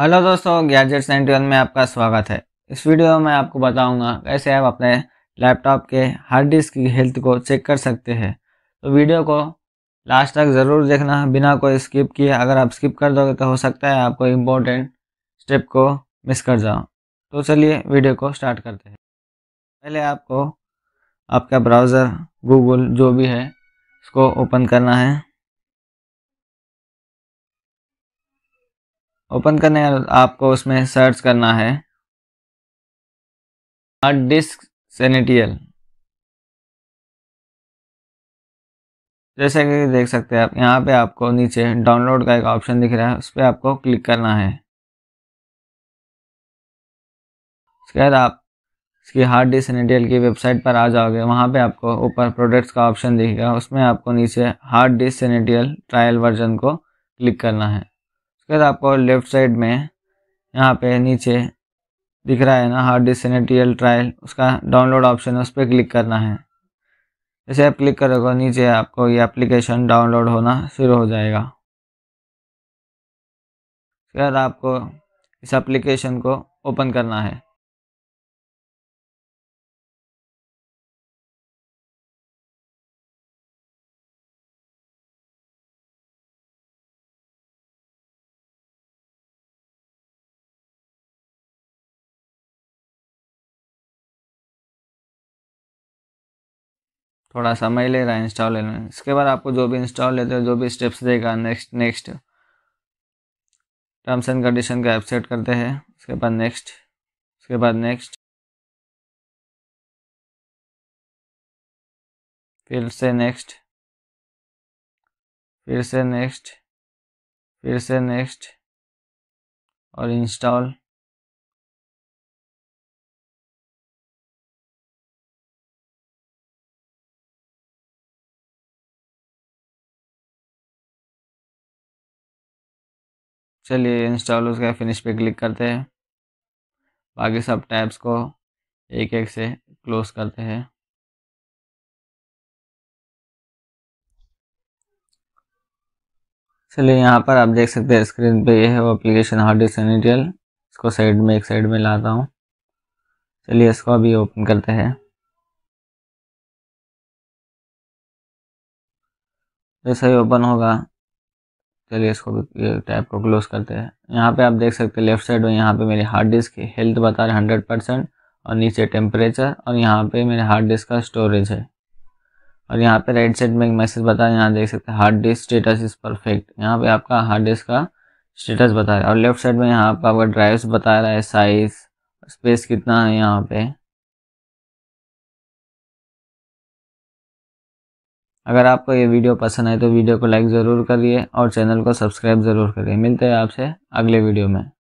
hello दोस्तों gadgets and twelve में आपका स्वागत है इस वीडियो में आपको बताऊंगा कैसे आप अपने लैपटॉप के हार्ड डिस्क की हेल्थ को चेक कर सकते हैं तो वीडियो को लास्ट तक ज़रूर देखना बिना कोई स्किप किए अगर आप स्किप कर दोगे तो हो सकता है आपको इम्पोर्टेंट स्टेप को मिस कर जाओ तो चलिए वीडियो को स्टार्ट करते हैं पहले आपको आपका ब्राउज़र गूगल जो भी है उसको ओपन करना है ओपन करने आपको उसमें सर्च करना है हार्ड डिस्क सेनेटियल जैसे कि देख सकते हैं आप यहाँ पे आपको नीचे डाउनलोड का एक ऑप्शन दिख रहा है उस पर आपको क्लिक करना है उसके बाद आप इसकी हार्ड डिस्क सेनेटियल की वेबसाइट पर आ जाओगे वहाँ पे आपको ऊपर प्रोडक्ट्स का ऑप्शन दिखेगा उसमें आपको नीचे hard disk sentinel trial version को क्लिक करना है फिर आपको लेफ्ट साइड में यहाँ पे नीचे दिख रहा है ना हार्ड डिस्क सेनेटियल ट्रायल उसका डाउनलोड ऑप्शन है उस पर क्लिक करना है जैसे आप क्लिक करोगे नीचे आपको ये एप्लीकेशन डाउनलोड होना शुरू हो जाएगा फिर आपको इस एप्लीकेशन को ओपन करना है थोड़ा समय ले रहा है इंस्टॉल लेने में इसके बाद आपको जो भी इंस्टॉल लेते हो जो भी स्टेप्स देगा next next terms and condition का एपसेट करते हैं उसके बाद नेक्स्ट उसके बाद नेक्स्ट फिर से नेक्स्ट फिर से नेक्स्ट फिर से नेक्स्ट और इंस्टॉल चलिए इंस्टॉल उसका फिनिश पे क्लिक करते हैं बाकी सब टैब्स को एक एक से क्लोज करते हैं चलिए यहाँ पर आप देख सकते हैं स्क्रीन पे ये है वो एप्लीकेशन हार्ड सैनिटियल इसको साइड में एक साइड में लाता हूँ चलिए इसको अभी ओपन करते हैं जैसे ही ओपन होगा चलिए इसको टैब को क्लोज करते हैं यहाँ पे आप देख सकते हैं लेफ्ट साइड में यहाँ पे मेरी हार्ड डिस्क की हेल्थ बता रहे हंड्रेड परसेंट और नीचे टेम्परेचर और यहाँ पे मेरे हार्ड डिस्क का स्टोरेज है और यहाँ पे राइट साइड में एक मैसेज बता रहे है यहाँ देख सकते हैं hard disk status is perfect यहाँ पे आपका हार्ड डिस्क का स्टेटस बता रहा है और लेफ्ट साइड में यहाँ पर आपका ड्राइव्स बता रहा है साइज़ स्पेस कितना है यहाँ पे अगर आपको ये वीडियो पसंद आए तो वीडियो को लाइक ज़रूर करिए और चैनल को सब्सक्राइब ज़रूर करिए मिलते हैं आपसे अगले वीडियो में